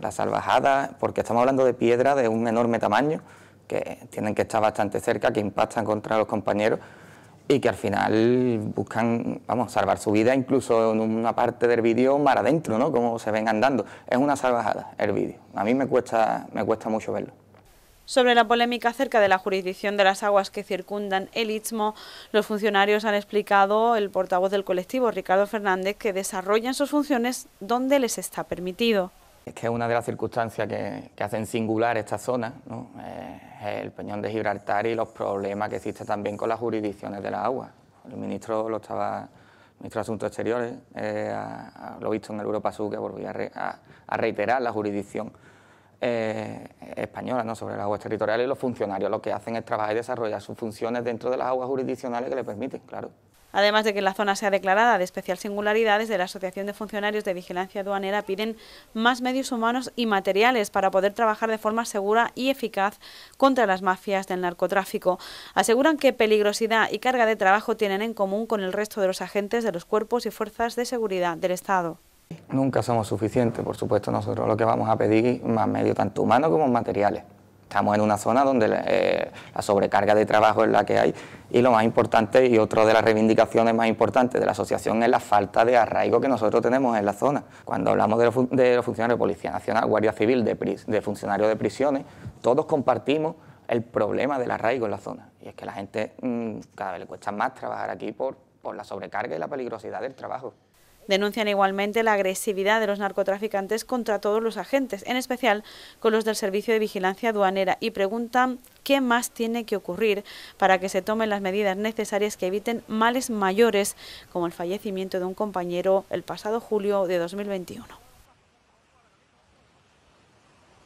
la salvajada, porque estamos hablando de piedras de un enorme tamaño, que tienen que estar bastante cerca, que impactan contra los compañeros y que al final buscan, vamos, salvar su vida, incluso en una parte del vídeo mar adentro, ¿no? Como se ven andando. Es una salvajada el vídeo. A mí me cuesta, me cuesta mucho verlo. Sobre la polémica acerca de la jurisdicción de las aguas que circundan el Istmo, los funcionarios han explicado el portavoz del colectivo, Ricardo Fernández, que desarrollan sus funciones donde les está permitido. Es que una de las circunstancias que, hacen singular esta zona, es el peñón de Gibraltar y los problemas que existen también con las jurisdicciones de las aguas. El ministro lo estaba, ministro de Asuntos Exteriores, eh, lo ha visto en el Europa Sur, que volví a, reiterar la jurisdicción eh, española ¿no? sobre las aguas territoriales y los funcionarios lo que hacen es trabajar y desarrollar sus funciones dentro de las aguas jurisdiccionales que le permiten, claro. Además de que la zona sea declarada de especial singularidad, de la Asociación de Funcionarios de Vigilancia Aduanera piden más medios humanos y materiales para poder trabajar de forma segura y eficaz contra las mafias del narcotráfico. Aseguran que peligrosidad y carga de trabajo tienen en común con el resto de los agentes de los cuerpos y fuerzas de seguridad del Estado. Nunca somos suficientes, por supuesto, nosotros lo que vamos a pedir más medios, tanto humanos como materiales. Estamos en una zona donde eh, la sobrecarga de trabajo es la que hay y lo más importante y otra de las reivindicaciones más importantes de la asociación es la falta de arraigo que nosotros tenemos en la zona. Cuando hablamos de, los funcionarios de Policía Nacional, Guardia Civil, de, funcionarios de prisiones, todos compartimos el problema del arraigo en la zona. Y es que la gente mm, cada vez le cuesta más trabajar aquí por la sobrecarga y la peligrosidad del trabajo. Denuncian igualmente la agresividad de los narcotraficantes contra todos los agentes, en especial con los del Servicio de Vigilancia Aduanera, y preguntan qué más tiene que ocurrir para que se tomen las medidas necesarias que eviten males mayores, como el fallecimiento de un compañero el pasado julio de 2021.